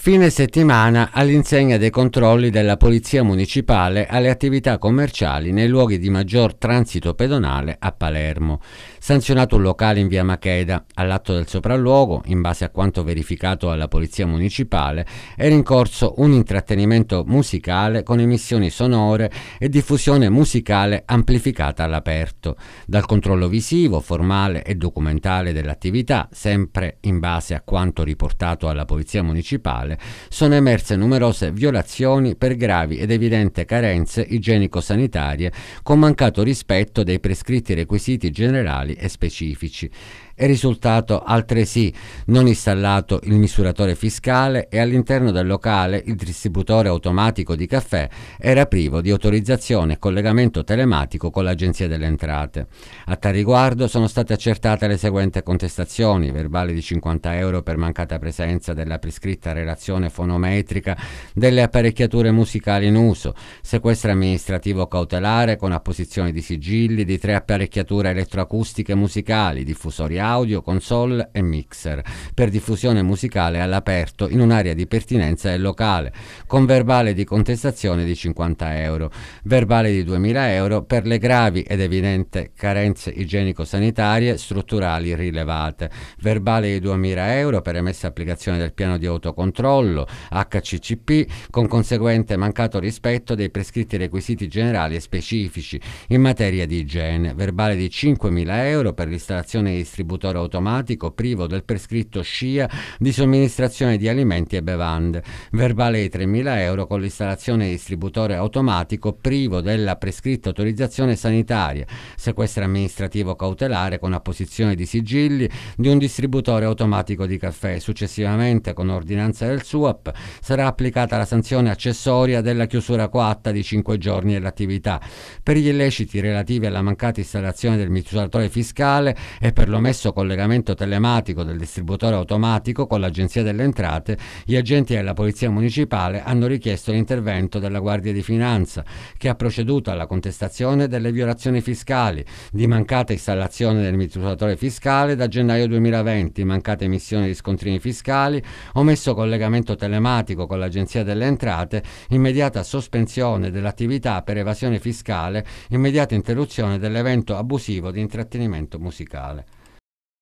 Fine settimana all'insegna dei controlli della Polizia Municipale alle attività commerciali nei luoghi di maggior transito pedonale a Palermo sanzionato un locale in via Macheda. All'atto del sopralluogo, in base a quanto verificato alla Polizia Municipale, era in corso un intrattenimento musicale con emissioni sonore e diffusione musicale amplificata all'aperto. Dal controllo visivo, formale e documentale dell'attività, sempre in base a quanto riportato alla Polizia Municipale, sono emerse numerose violazioni per gravi ed evidente carenze igienico-sanitarie con mancato rispetto dei prescritti requisiti generali e specifici. È risultato altresì non installato il misuratore fiscale e all'interno del locale il distributore automatico di caffè era privo di autorizzazione e collegamento telematico con l'Agenzia delle Entrate. A tal riguardo sono state accertate le seguenti contestazioni, verbale di 50 euro per mancata presenza della prescritta relazione fonometrica delle apparecchiature musicali in uso, sequestro amministrativo cautelare con apposizione di sigilli di tre apparecchiature elettroacustiche repliche musicali, diffusori audio, console e mixer, per diffusione musicale all'aperto in un'area di pertinenza e locale, con verbale di contestazione di 50 euro, verbale di 2000 euro per le gravi ed evidente carenze igienico-sanitarie strutturali rilevate, verbale di 2000 euro per emessa applicazione del piano di autocontrollo HCCP con conseguente mancato rispetto dei prescritti requisiti generali e specifici in materia di igiene, verbale di 5.000 euro euro per l'installazione di distributore automatico privo del prescritto SCIA di somministrazione di alimenti e bevande, verbale di 3.000 euro con l'installazione di distributore automatico privo della prescritta autorizzazione sanitaria, sequestro amministrativo cautelare con apposizione di sigilli di un distributore automatico di caffè. Successivamente, con ordinanza del SUAP, sarà applicata la sanzione accessoria della chiusura coatta di 5 giorni dell'attività. Per gli illeciti relativi alla mancata installazione del misuratore fiscale e per l'omesso collegamento telematico del distributore automatico con l'Agenzia delle Entrate, gli agenti della Polizia Municipale hanno richiesto l'intervento della Guardia di Finanza, che ha proceduto alla contestazione delle violazioni fiscali, di mancata installazione del mituratore fiscale da gennaio 2020, mancata emissione di scontrini fiscali, omesso collegamento telematico con l'Agenzia delle Entrate, immediata sospensione dell'attività per evasione fiscale, immediata interruzione dell'evento abusivo di intrattenimento accompagnamento musicale.